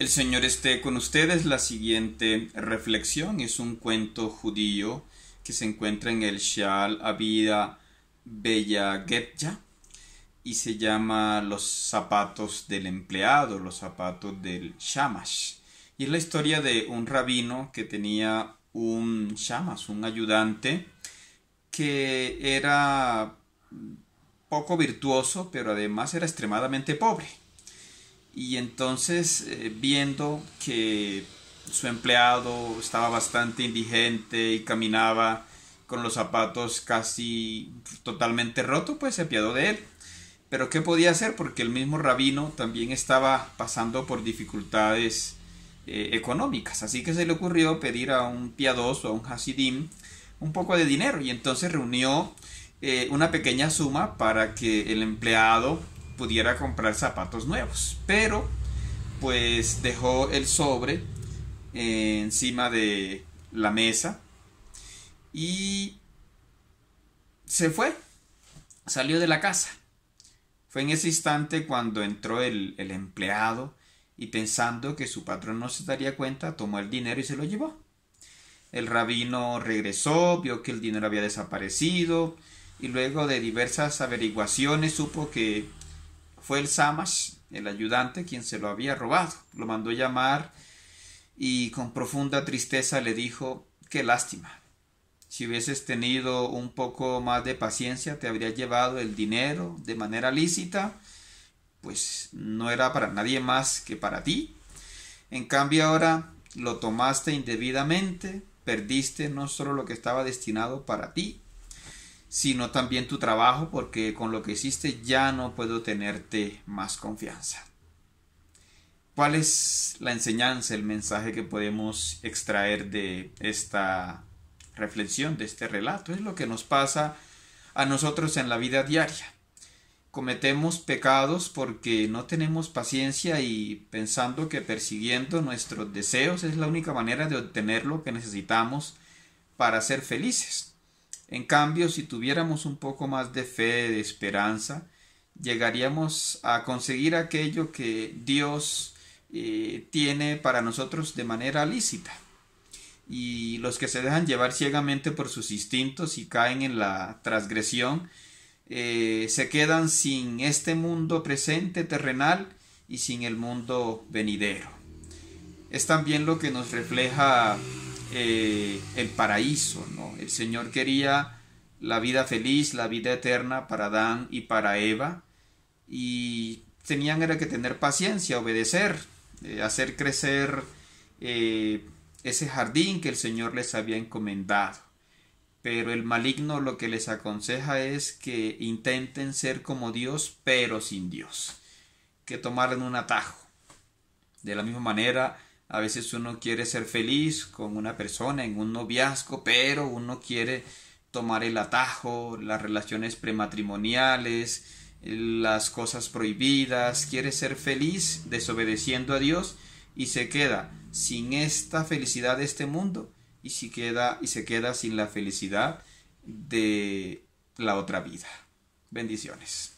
El Señor esté con ustedes. La siguiente reflexión es un cuento judío que se encuentra en el Shal Abida Getja y se llama Los zapatos del empleado, los zapatos del shamash. Y es la historia de un rabino que tenía un shamash, un ayudante, que era poco virtuoso, pero además era extremadamente pobre. Y entonces, eh, viendo que su empleado estaba bastante indigente y caminaba con los zapatos casi totalmente rotos, pues se apiadó de él. Pero ¿qué podía hacer? Porque el mismo rabino también estaba pasando por dificultades eh, económicas. Así que se le ocurrió pedir a un piadoso, a un hasidim, un poco de dinero. Y entonces reunió eh, una pequeña suma para que el empleado pudiera comprar zapatos nuevos. Pero pues dejó el sobre encima de la mesa y se fue, salió de la casa. Fue en ese instante cuando entró el, el empleado y pensando que su patrón no se daría cuenta, tomó el dinero y se lo llevó. El rabino regresó, vio que el dinero había desaparecido y luego de diversas averiguaciones supo que fue el Samas, el ayudante, quien se lo había robado. Lo mandó llamar y con profunda tristeza le dijo, qué lástima. Si hubieses tenido un poco más de paciencia, te habría llevado el dinero de manera lícita, pues no era para nadie más que para ti. En cambio ahora lo tomaste indebidamente, perdiste no solo lo que estaba destinado para ti, sino también tu trabajo, porque con lo que hiciste ya no puedo tenerte más confianza. ¿Cuál es la enseñanza, el mensaje que podemos extraer de esta reflexión, de este relato? Es lo que nos pasa a nosotros en la vida diaria. Cometemos pecados porque no tenemos paciencia y pensando que persiguiendo nuestros deseos es la única manera de obtener lo que necesitamos para ser felices. En cambio, si tuviéramos un poco más de fe, de esperanza, llegaríamos a conseguir aquello que Dios eh, tiene para nosotros de manera lícita. Y los que se dejan llevar ciegamente por sus instintos y caen en la transgresión, eh, se quedan sin este mundo presente terrenal y sin el mundo venidero. Es también lo que nos refleja eh, el paraíso, ¿no? El Señor quería la vida feliz, la vida eterna para Adán y para Eva, y tenían era que tener paciencia, obedecer, eh, hacer crecer eh, ese jardín que el Señor les había encomendado. Pero el maligno lo que les aconseja es que intenten ser como Dios, pero sin Dios, que tomaran un atajo. De la misma manera, a veces uno quiere ser feliz con una persona en un noviazgo, pero uno quiere tomar el atajo, las relaciones prematrimoniales, las cosas prohibidas, quiere ser feliz desobedeciendo a Dios y se queda sin esta felicidad de este mundo y se queda, y se queda sin la felicidad de la otra vida. Bendiciones.